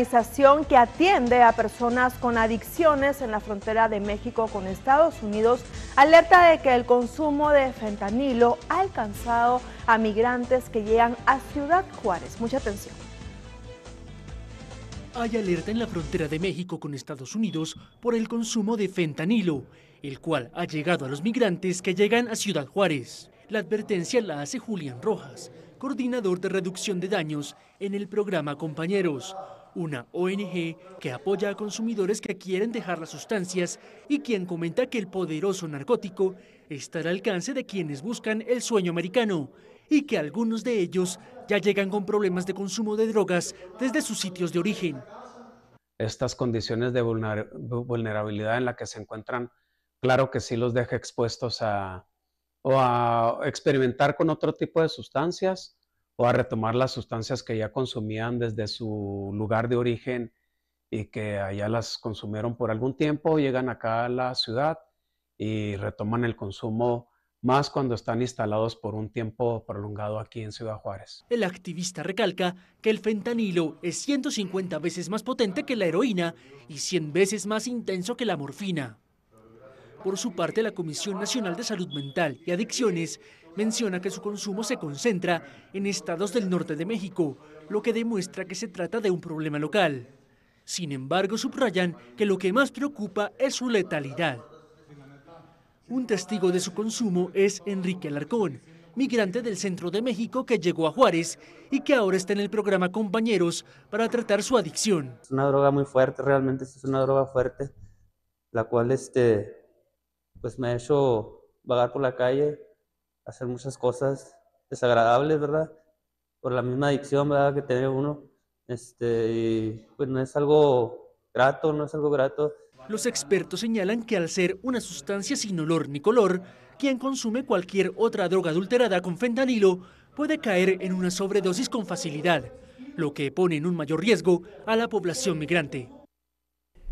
organización que atiende a personas con adicciones en la frontera de México con Estados Unidos alerta de que el consumo de fentanilo ha alcanzado a migrantes que llegan a Ciudad Juárez. Mucha atención. Hay alerta en la frontera de México con Estados Unidos por el consumo de fentanilo, el cual ha llegado a los migrantes que llegan a Ciudad Juárez. La advertencia la hace Julián Rojas, coordinador de reducción de daños en el programa Compañeros, una ONG que apoya a consumidores que quieren dejar las sustancias y quien comenta que el poderoso narcótico está al alcance de quienes buscan el sueño americano y que algunos de ellos ya llegan con problemas de consumo de drogas desde sus sitios de origen. Estas condiciones de vulnerabilidad en la que se encuentran, claro que sí los deja expuestos a, o a experimentar con otro tipo de sustancias a retomar las sustancias que ya consumían desde su lugar de origen y que allá las consumieron por algún tiempo, llegan acá a la ciudad y retoman el consumo más cuando están instalados por un tiempo prolongado aquí en Ciudad Juárez. El activista recalca que el fentanilo es 150 veces más potente que la heroína y 100 veces más intenso que la morfina. Por su parte, la Comisión Nacional de Salud Mental y Adicciones menciona que su consumo se concentra en estados del norte de México, lo que demuestra que se trata de un problema local. Sin embargo, subrayan que lo que más preocupa es su letalidad. Un testigo de su consumo es Enrique Alarcón, migrante del centro de México que llegó a Juárez y que ahora está en el programa Compañeros para tratar su adicción. Es una droga muy fuerte, realmente es una droga fuerte, la cual este, pues me ha hecho vagar por la calle, hacer muchas cosas desagradables, ¿verdad? Por la misma adicción, ¿verdad? Que tiene uno. Este, pues no es algo grato, no es algo grato. Los expertos señalan que al ser una sustancia sin olor ni color, quien consume cualquier otra droga adulterada con fentanilo puede caer en una sobredosis con facilidad, lo que pone en un mayor riesgo a la población migrante.